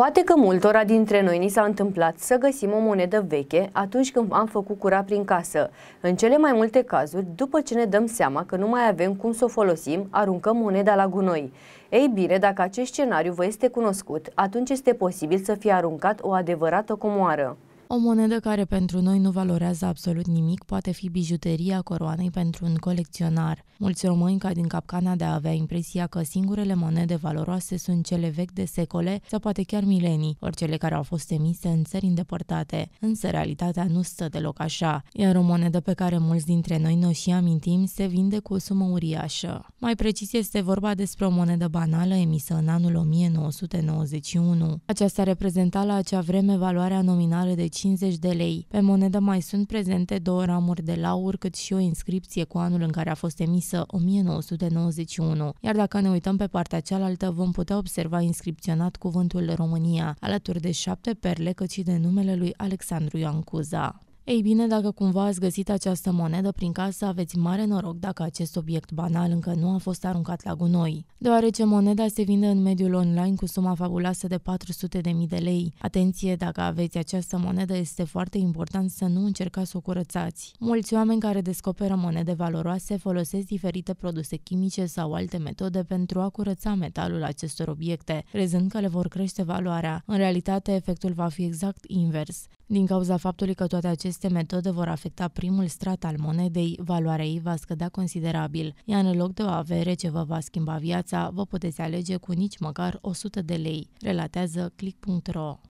Poate că multora dintre noi ni s-a întâmplat să găsim o monedă veche atunci când am făcut curat prin casă. În cele mai multe cazuri, după ce ne dăm seama că nu mai avem cum să o folosim, aruncăm moneda la gunoi. Ei bine, dacă acest scenariu vă este cunoscut, atunci este posibil să fie aruncat o adevărată comoară. O monedă care pentru noi nu valorează absolut nimic poate fi bijuteria coroanei pentru un colecționar. Mulți români ca din capcana de a avea impresia că singurele monede valoroase sunt cele vechi de secole sau poate chiar milenii, ori cele care au fost emise în țări îndepărtate. Însă realitatea nu stă deloc așa, iar o monedă pe care mulți dintre noi nu și amintim se vinde cu o sumă uriașă. Mai precis este vorba despre o monedă banală emisă în anul 1991. Aceasta reprezenta la acea vreme valoarea nominală de 50 de lei. Pe monedă mai sunt prezente două ramuri de laur, cât și o inscripție cu anul în care a fost emisă 1991. Iar dacă ne uităm pe partea cealaltă, vom putea observa inscripționat cuvântul România, alături de șapte perle, cât și de numele lui Alexandru Ioan Cuza. Ei bine, dacă cumva ați găsit această monedă prin casă, aveți mare noroc dacă acest obiect banal încă nu a fost aruncat la gunoi, deoarece moneda se vinde în mediul online cu suma fabuloasă de 400.000 de lei. Atenție, dacă aveți această monedă, este foarte important să nu încercați să o curățați. Mulți oameni care descoperă monede valoroase folosesc diferite produse chimice sau alte metode pentru a curăța metalul acestor obiecte, crezând că le vor crește valoarea. În realitate, efectul va fi exact invers. Din cauza faptului că toate aceste metode vor afecta primul strat al monedei, valoarea ei va scădea considerabil, iar în loc de o avere ce vă va schimba viața, vă puteți alege cu nici măcar 100 de lei, relatează click.ro.